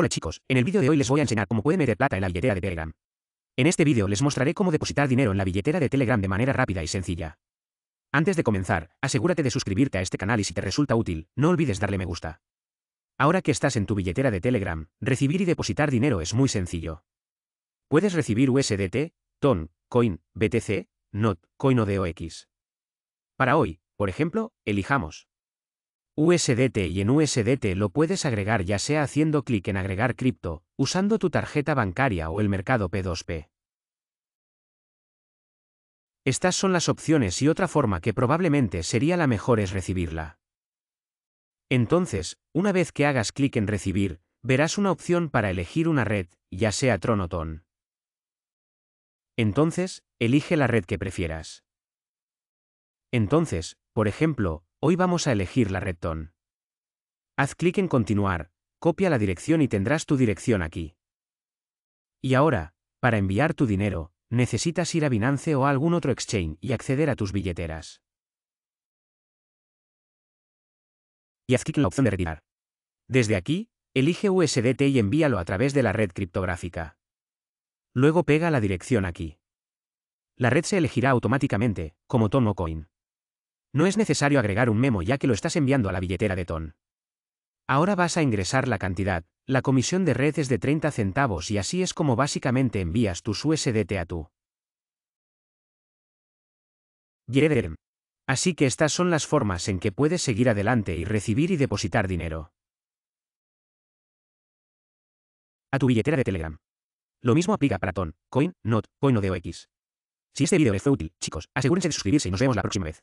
Hola chicos, en el vídeo de hoy les voy a enseñar cómo pueden meter plata en la billetera de Telegram. En este vídeo les mostraré cómo depositar dinero en la billetera de Telegram de manera rápida y sencilla. Antes de comenzar, asegúrate de suscribirte a este canal y si te resulta útil, no olvides darle me gusta. Ahora que estás en tu billetera de Telegram, recibir y depositar dinero es muy sencillo. Puedes recibir USDT, TON, Coin, BTC, NOT, Coin o DOX. Para hoy, por ejemplo, elijamos USDT y en USDT lo puedes agregar ya sea haciendo clic en agregar cripto, usando tu tarjeta bancaria o el mercado P2P. Estas son las opciones y otra forma que probablemente sería la mejor es recibirla. Entonces, una vez que hagas clic en recibir, verás una opción para elegir una red, ya sea Tron o Ton. Entonces, elige la red que prefieras. Entonces, por ejemplo, Hoy vamos a elegir la red TON. Haz clic en Continuar, copia la dirección y tendrás tu dirección aquí. Y ahora, para enviar tu dinero, necesitas ir a Binance o a algún otro exchange y acceder a tus billeteras. Y haz clic en la opción de retirar. Desde aquí, elige USDT y envíalo a través de la red criptográfica. Luego pega la dirección aquí. La red se elegirá automáticamente, como tono Coin. No es necesario agregar un memo ya que lo estás enviando a la billetera de Ton. Ahora vas a ingresar la cantidad, la comisión de red es de 30 centavos y así es como básicamente envías tus USDT a tu. Así que estas son las formas en que puedes seguir adelante y recibir y depositar dinero. A tu billetera de Telegram. Lo mismo aplica para Ton, Coin, Not, Coin o DOX. Si este video les fue útil, chicos, asegúrense de suscribirse y nos vemos la próxima vez.